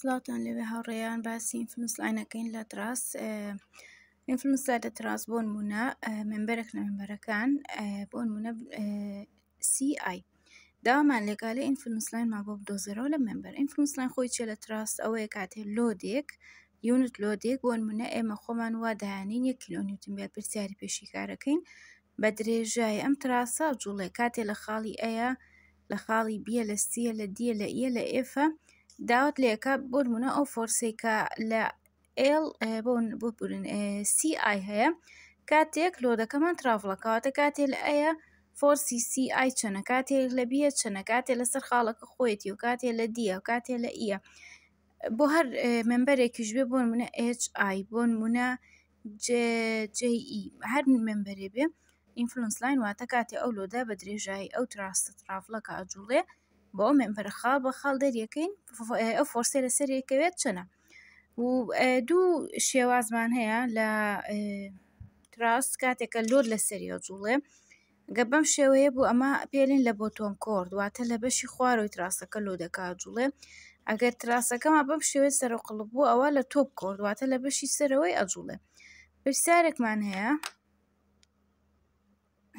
سڵاتان لەوێ هاوڕێیان باسی ئینفلوسلاینەکەین لە دراس ئینفلوسا لە دراس بۆ نمونە منبەرێک لە منبەرەکان بۆ نمونە سیI. دامان لێگالە ئینفلوسلاین ما بۆ بدۆزەرەوە لە منبەر ئینفلوسلاین خۆی چێ لە تراست ئەوەیە کاتێ لۆدێک یونت لۆدێک بۆ نمونە ئێمە خۆمان وادایانین یە کیلۆنیوتن بیا پرسیاری پێشیکارەکەین بە درێژای ئەم تراسا جوڵێ کاتێ لە خاڵی ئەیە لە خاڵی بیە لە سیە لە دیە لە ئە لە ئێفە داوت لێەکە بۆ نمونە ئەو فۆرسێکە لە ئێل بۆن ببورن سی ئای هەیە کاتێک لۆدەکەمان تراڤڵەکەواتە کاتێ لە ئەیە فۆسی سی ئای چەنە کاتێک لە بیە چەنە کاتێ لەسەر خاڵەکە خۆیەتی و کاتێ لە دیە و کاتێ لە ئیە بۆ هەر ممبەرێکیش بێ بۆن منە HI بۆن منە جی هەر ممبەرێ بێ ئینفلوس لاین واتە کاتێ ئەو لۆدا بە درێژایی ئەو تراستە تراڤڵەکە ئەجوڵێ بۆ ئەو مێمبەرخا بە خاڵ دەریەکەین ئەو فۆرسێ لە سەرێکەوێت چنە و دوو شێوازمان هەیە لە تراست کاتێکە لۆر لە سەریۆ جوڵێ گە بەم شێوەیە بوو ئەمە پێلین لە بۆ تۆم کۆرد واتە لە بەشی خوارۆی تراستەکە لۆ دەکا جوڵێ ئەگەر تراسەکەمە بەم شێوێت سەرقڵ بوو ئەوە لە تۆپ کۆردواتە لە بەشی سەرەوەی ئەجوڵێ پرسیارێکمان هەیە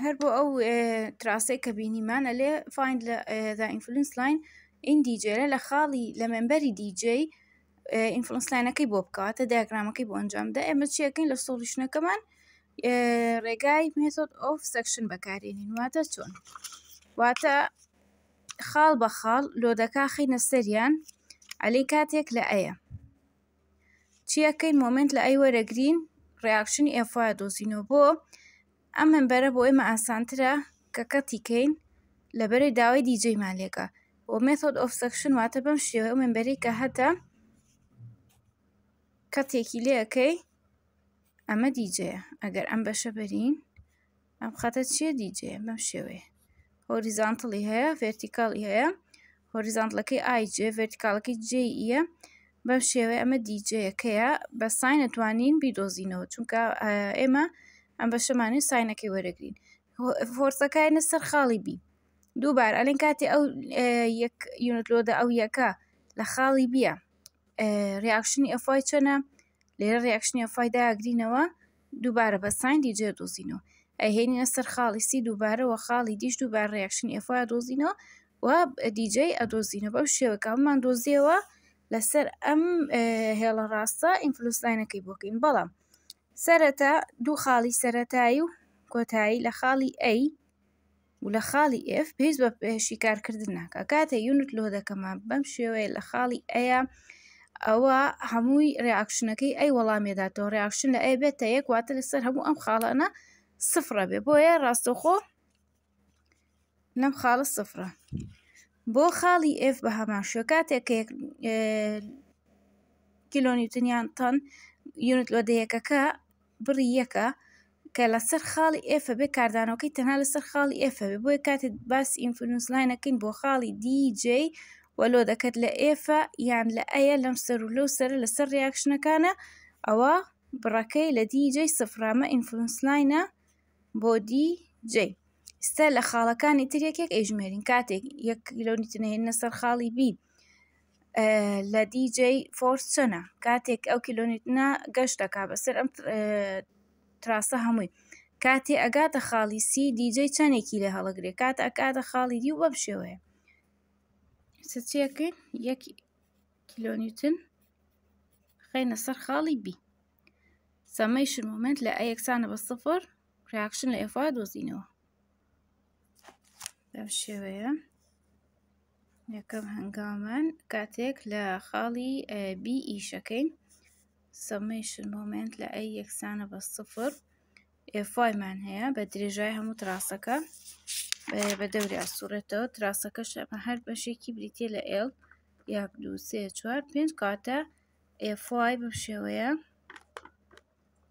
هەر بۆ ئەو تراسەی کە بینیمانە لێ فیند لە ئینفلوس لاین ئین دیجێرە لە خاڵی لە ممبەری دیجی ئینفلوس لاینەکەی بۆ بکاتە دایگرامەکەی بۆ ئەنجامدا ئێمە چیەکەین لە سۆلیشنەکەمان ڕێگای مێتۆد ئۆف سەکشن بەکارێنین واتە چۆن واتە خاڵ بە خاڵ لۆدەکە خینە سەریان علی کاتێک لە ئەیە چیەکەین مۆمنت لە ئەی وەرەگرین ڕیاکشنی ئێفا دۆزینەوە بۆ ئەم منبەرە بۆ ئێمە ئاسانترە کە کەتیکەین لەبەری داوای دیجێمان لێکە بۆ مێتۆد ئۆفسەکشن واتە بەم شێوە منبەری کە هەتە کەتێکی لێەکەی ئەمە دیجەیە ئەگەر ئەم بەشە بەرین ئەم خەتە چییە دیجێ بەم شێوەیە هۆریزانتڵی هەیە ڤێرتیکاڵی هەیە هۆریزانتلەکەی ئایجێ ڤێرتیکالەکەی جێئە بەم شێوەیە ئەمە دیجەیەکەیە بە ساین ئەتوانین بیدۆزینەوە چونکە ئێمە ئەم بە شەمانە ساینەکەی وەرەگرین فۆرسەکانە سەر خاڵی بی دووبار ئەلین کاتی ئەو یەک یونتلۆدا ئەو یەکە لە خاڵی بیە ریاکشنی ئەفای چۆنە لێرە ریاکشنی ئەفایداگرینەوە دووبارە بە سایندی جێ دۆزینەوە ئەهێنینە سەر خاڵی سی دووبارەوە خاڵی دیش دووبار ریاکشنی ئەفای دۆزینەوە و دیجی ئەدۆزینە بەو شێوەکەمان دۆزیەوە لەسەر ئەم هێڵە ڕاستە ئینفلوسلاینەکەی بۆکەین بەڵام سەرەتا دوو خاڵی سەتایی و کۆتایی لە خاڵی ئەی و لە خاڵی ئف پێست بە پێشی کارکردن ناکە کاتە یونت لۆ دەکەمان بەم شێوەیە لە خاڵی ئەیە ئەوە هەمووی ڕاکشنەکەی ئەی وەڵامێداتەوە ڕاکشن لە ئەی بێتە یەک واتە لەسەر هەموو ئەم خاڵانە سفرە بێ بۆیە ڕاستەخۆ لەم خاڵە سفرە بۆ خاڵی ئف بە هەمان شوێ کاتێک کیلۆنیوتنیان تەن یونت لۆدەیەکەکە بڕی یەکە کە لەسەر خاڵی ئێفە بێ کاردانەکەی تەنها لەسەر خاڵی ئێفە بێ بۆی کاتت باس ئینفلوس لاینەکەین بۆ خاڵی دیجی وەلۆ دەکەت لە ئێفە یان لە ئەیە لەم سەر و لەو سەر لەسەر ریاکشنەکانە ئەوە بڕەکەی لە دیجی سفرامە ئینفلوس لاینە بۆ دیجی. ستا لە خاڵەکانی تر یەکێک ئەژمێرین کاتێک یەک کیلۆنیتنەهێنە سەر خاڵی بی لە دیجی فۆرس چەنە کاتێک ئەو کیلۆنیتنا گەشتەکە بەسەر ئەم تراسە هەمووی کاتێ ئەگاتە خاڵی سی دیجی چەندێکی لە هەڵەگرێ کات ئەکاتە خاڵی دی و بەم شێوەیە سچیەکەین یەک کیلۆنیوتن خینە سەر خاڵی بی سەمەیشن مومنت لە ئەیەکسانە بە سفر ڕاکشن لە ئێفا دۆزینەوە بەم شێوەیە یەکەم هەنگامان کاتێک لە خاڵی B ئیشەکەین سەمەیشن مۆمنت لە ئەی یەکسانە بە سفر فایمان هەیە بە درێژای هەموو تراسەکە بە دەوری ئاسوورەتەوە تراسەکە شەمە هەر بەشێکی بریتێ لە ئێڵ یاک دووسێ چوار پێنج کاتە فای بە شێوەیە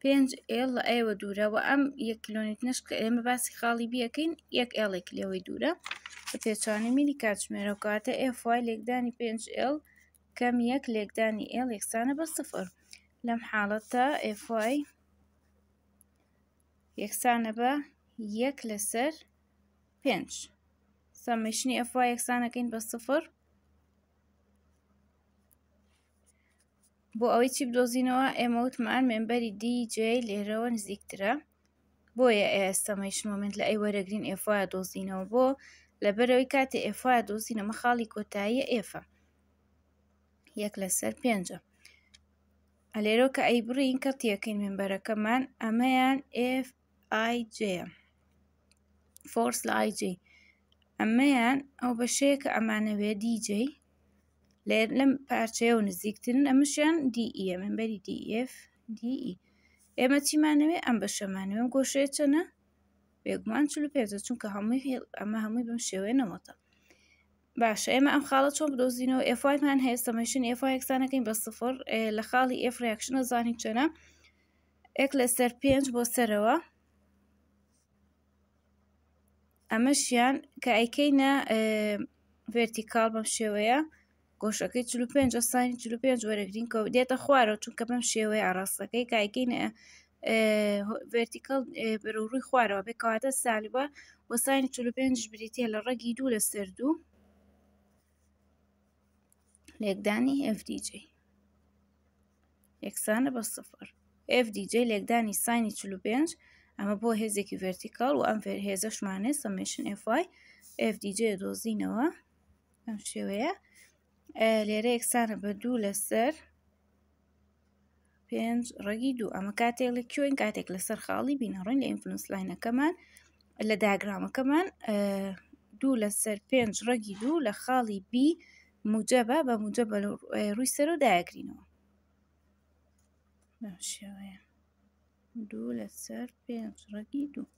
پێنج ئێڵ لە ئێوە دوورەوە ئەم یەک کیلۆنیت نشکە ئێمە باسی خاڵی بیەکەین یەک ئێڵێک لەوەی دوورە بە پێچوانی میلی کاتژمێرە و کاتە ئفای لێکدانی 5L کەم یەک لێکدانی ئێل یەکسانە بە سفر لەم حاڵەتە ئفای یەکسانە بە یەک لەسەر پێ سەمیشنی ئەفای یەکسانەکەین بە سفر بۆ ئەوەی چی بدۆزینەوە ئێمە وتمان مێمبەری دیJ لێرەوە نزیکترە بۆیە ئێ سەمیش مۆمنت لە ئەی وەرەگرین ئێفای دۆزینەوە بۆ لەبەرەوەی کاتێ ئێفا دۆزینەمە خاڵی کۆتاییە ئێفە یەک لەسەر پێنجە ئەلێرۆ کە ئەی بڕین کەتیەکەین مێمبەرەکەمان ئەمەیان FIJ فۆرس لایJ ئەمەیان ئەو بەشەیە کە ئەمانەوێ دیJ لێر لەم پارچەیە و نزیکترن ئەمەشیان دیئە ممبەری DF دی ئێمە چیمانەوێ ئەم بەشەمانەوە گۆشێ چەنە بێگومان چ پێ چونکە هەمووی ئەمە هەمووی بم شێوەیە نەمەتە باشە ئێمە ئەم خاڵە چۆن بدۆزینەوە ئفایمان هەیە سەمەشین ئفایەکسانەکەین بە سفر لە خاڵی ئفریاکشنە زانی چێنە ئەک لە سەر پێنج بۆ سەرەوە ئەمەشیان کە ئەیکەینە ڤرتیکال بەم شێوەیە گۆشەکەی چ پێ سانی چ پێ وەرەگرین کە دێتە خوارەوە چونکە بەم شێوەیە ئاراستەکەی کایکەینە ڤرتیکل بەڕووی خوارەوە بێ کەواتە سالبە وەسانی 45 بریتە لە ڕێگی دوو لە سەردوو لێکدانی FDJ یەکسانە بە سفر FDJ لێکدانی سانی 45 ئەمە بۆ هێزێکی ڤرتیکال و ئەم هێزەشمانێ سەمیشن F FDJ دۆزینەوە ئەم شێوەیە لێرە یەکسانە بە دوو لەسەر پێنج ڕێگی دوو ئەمە کاتێڵێک کوێن کاتێک لەسەر خاڵی بینەڕین لە ئینفلوس لاینەکەمان لە داگرامەکەمان دوو لەسەر پێنج ڕێگی دوو لە خاڵی بی موجەبە بە موجە بە ڕووی سەر و داگرینەوە شێوەیە دوو لەسەر پێنج ڕێگی دوو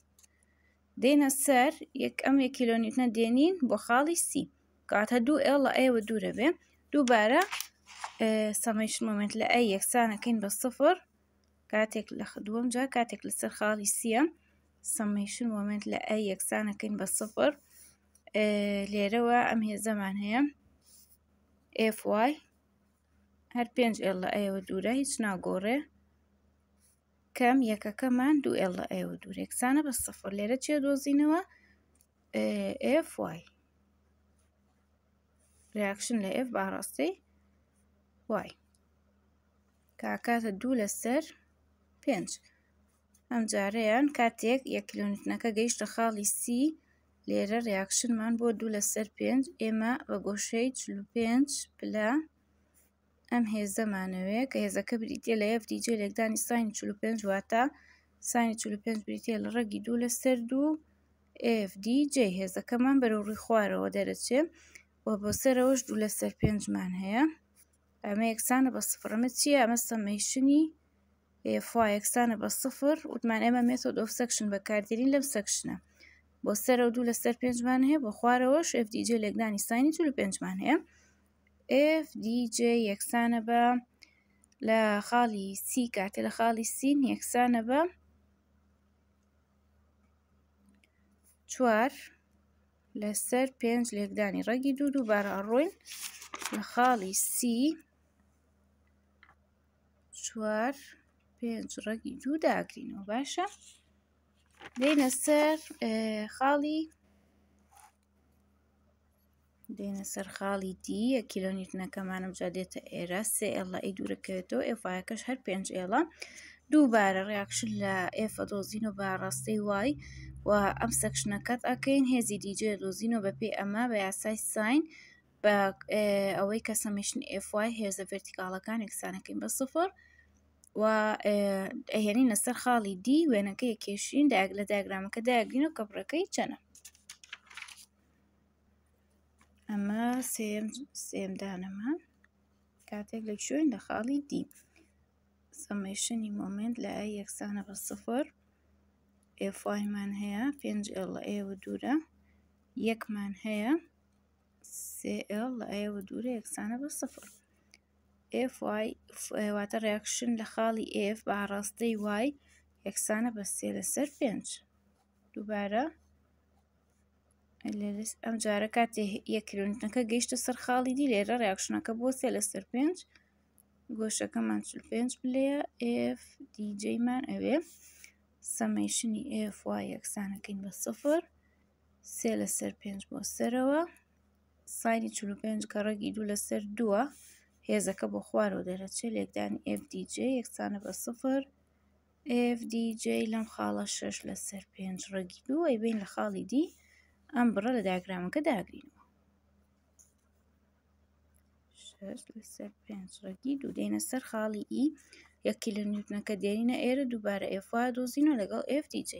دێنە سەر یەک ئەم یە کیلۆنیوتە دێنین بۆ خاڵی سی کاتە دوو ئێڵ لە ئێوە دوورە بێ دووبارە سەمەش مۆمنت لە ئەی یەکسانەکەین بە سفر کاتێک لە دووەم جا کاتێک لەسەر خاڵی سیە سەمەشن مۆمنت لە ئەی یەکسانەکەین بە سفر لێرەوە ئەم هێزەمان هەیە Fy هەر پێنج ئێڵ لە ئەوە دوورە هیچ ناگۆڕێ کەم یەکەکەمان دوو ئێڵ لە ئەوە دوورێکسانە بە سفر لێرە چێ دۆزینەوە Fy ریاکشن لە F باڕاستی وای کاکاتە دوو لەسەر پێنج ئەم جارەیان کاتێک یەکیلونتنەکە گەیشتە خاڵی سی لێرە ریاکشنمان بۆ دوو لەسەر پێنج ئێمە بە گۆشەی چلو پێنج پلا ئەم هێزەمانەوێت کە هێزەکە بریتە لە یەفدیجێ لێکدانی ساین چلو پێنج واتە سانی چلو پێنج بریتە لە ڕەگی دوو لەسەر دوو FDJ هێزەکەمان بەرەوڕی خوارەوە دەرەچێ و بۆ سەرەوەش دوو لەسەر پێنجمان هەیە ئەمە یەکسانە بە سفر ئەمە چییە ئەمە سەمەیشنی فوا یەکسانە بە سفر وتمان ئەمە مێتۆ دۆف سەکشن بەکاردێنین لەم سەکشنە بۆ سەرە دوو لە سەر پێنجمان هەیە بۆ خوارەوەش FDJ لەگدانی ساینی جوول پێنجمان هەیە FDJ یەکسانە بە لە خاڵی سی کاتە لە خاڵی سین یەکسانە بە چوار لەسەر پێنج لێکدانی ڕەگی دوو دووبارە ڕۆین لە خاڵی سی چوار پێنج ڕەگی دوو داگرینەوە باشە دێنە سەر خاڵی دێنە سەر خاڵی دی کیلۆنیتنەکەمانم جا دێتە ئێرە سێ ئێڵە ئەی دوورەکەوێتەوە ئێفاەکەش هەر پێنج ئێڵە دووبارە ڕێکشن لە ئێفە دۆزین و باڕاستەی وای و ئەم سەکشنەکەت ئەکەین هێزی دیجێ دۆزین و بەپێی ئەمە بە یاسای ساین بە ئەوەی کە سەمیشن ئفای هێزە ڤرتیکاڵەکان ئەکسانەکەین بە سفر و و ئەهێنینە سەر خاڵی دی وێنەکەی کێشین داگ لە داگرامەکە داگرین و کەپڕەکەی چەنە ئەمە سێم سێمدانەمان کاتێک لە شوێن لە خاڵی دی سەمەشنی مۆمنت لە یەکسانە بە سفر ئێفایمان هەیە پێنج لە ئێوە دوورە یەکمان هەیە سێ لە ئێوە دوورە یەکسانە بە سفر واتە ڕیاکشن لە خاڵی F بە ئاڕاستەی وای یەکسانە بە سێ لەسەر پێنج دووبارە ئەم جارە کاتێ یەکرونتنەکە گەیشتە سەر خاڵی دی لێرە ڕیاکشنەکە بۆ سێ لەسەر پێنج گۆشەکەمان چ پێنج بلێە F دیجیمان ئەوێ سەمەیشنی F وای یەکسانەکەین بە سفر سێ لەسەر پێنج بۆ سەرەوە ساینی چ پێنج کە ڕێگی دوو لەسەر دووە هێزەکە بۆ خوارەوە دەرەچێ لێکدانی FDJ یەکسانە بە سفر FDJ لەم خاڵە شش لە سەر پێنج ڕێگی دوو ئەی بین لە خاڵی دی ئەم بڕە لە داگرامەکە داگرینەوە لەسەر پێنج ڕێگی دوو دێنە سەر خاڵی ئی e. یەکی لە نیوتنەکە دێنینە ئێرە دووبارە ئێفا دۆزینەوە لەگەڵ FDJ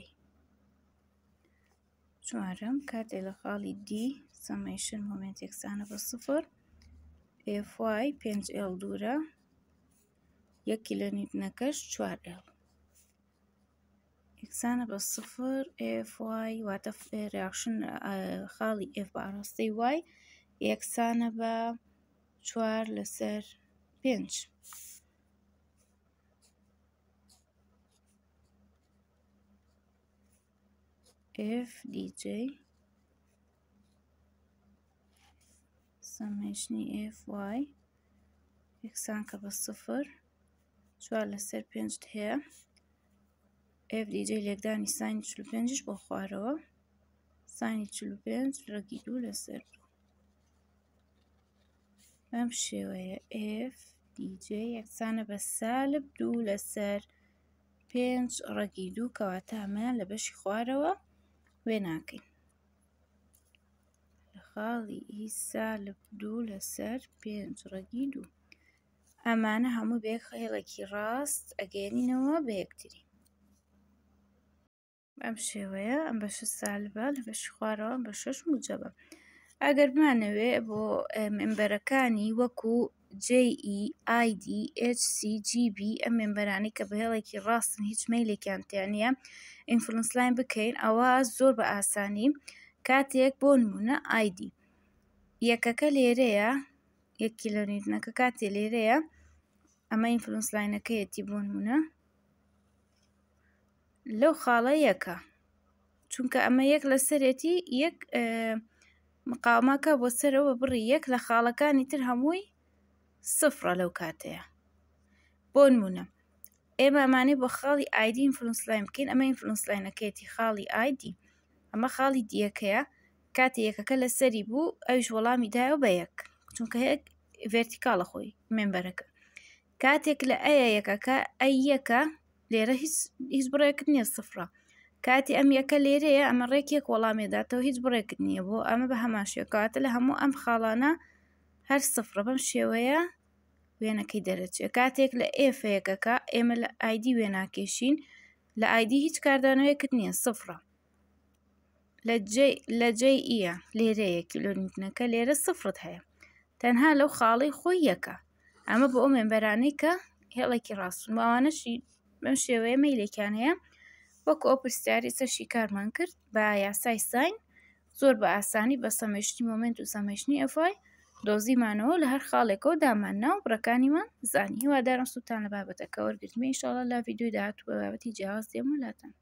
چوارم کاتێ لە خاڵی دی سەمەیشن مۆمنت یەکسانە بە سفر پێفوای پێنج ئێڵ دوورە یەکی لە نیتنەکەش چوار ئێڵ ئکسانە بە سفر ئفوای واتە ڕاخشن خاڵی ئف باڕاستی وای یەکسانە بە چوار لەسەر پێنج. if dj سەمێشنی Fy یەکسان کە بە سفر چوار لەسەر پێنج هەیە FDJ لێکدانی سانی چ پێنجش بۆ خوارەوە سانی چ پێنج ڕگی دوو لەسەر بەم شێوەیە F دیJ یەکسانە بە سالب دوو لەسەر پێنج ڕگی دوو کەواتە هەمان لە بەشی خوارەوە وێ ناکەین خاڵی ئیسا لە دوو لەسەر پێنج ڕەگی دوو ئەمانە هەموو بێک خەیڵێکی ڕاست ئەگەێنینەوە بە یەکتری ئەم شێوەیە ئەم بە شش سالبە لە بەش خوارەوە بە شش مجەبە ئەگەر بمانەوێ بۆ ممبەرەکانی وەکو JEIDHCGB ئەم مێمبەرانی کە بەهێڵێکی ڕاستن هیچ مەیلێکیان تیانە ئینفلوئنسلاین بکەین ئەوە زۆر بە ئاسانی کاتێک بۆ نمونە ئایدی یەکەکە لێرەیە یەکی لە نوێتنەکە کاتێ لێرەیە ئەمە ئینفلوس لاینەکەیەتی بۆ نمونە لەو خاڵە یەکە چونکە ئەمە یەک لە سەرەتی یەک مقامەکە بۆ سەرەوە بڕی یەک لە خاڵەکانی تر هەمووی سفرە لەو کاتەیە بۆ نمونە ئێمە ئەمانەی بۆ خاڵی ئایدی ئینفلوس لاین بکەین ئەمە ئینفلوس لاینەکەیەتی خاڵی ئایدی ئەمە خاڵی دیەکەیە کاتی یەکەکە لە سەری بوو ئەوش وەڵامی دایە بە یەک چونکە هەیەک ڤرتیکالە خۆی مێمبەرەکە کاتێک لە ئەیە یەکەکە ئەی یەکە لێرە هیچ بڕێکرد نییە سفرە کاتی ئەم یەکە لێرەیە ئەمە ڕێکێک وەڵامێداتەوە هیچ بڕێکرد نییە بۆ ئەمە بە هەماشێکاتە لە هەموو ئەم خاڵانە هەر سفرە بەم شێوەیە وێنەکەی دەرەچێت کاتێک لە ئێفەیەکەکە ئێمە لە ئایدی وێناکێشین لە ئایدی هیچ کاردانەوەیەکرد نییە سفرە لە جێ ئیە لێرەیە کیلۆنیتنەکە لێرە سفرت هەیە تەنها لەو خاڵی خۆی یەکە ئەمە بۆ ئەو مێنبەرانەی کە هێڵێکی ڕاستون ماوانەشی بەم شێوەیە مەیلێکیان هەیە وەک ئەو پرسیاری سەشی کارمان کرد بە یاسای ساین زۆر بە ئاسانی بە سەمەشتنی مۆمنت و سەمەشتنی ئەفای دۆزیمانەوە لە هەر خاڵێکەوە دامان ناو بڕەکانیمان زانی هیوادارم سووتان لە بابەتەکە وەرگرتمە ئینشاڵە لا ڤیددیوی داهات بە بابەتی جیاواز دێمولاتەن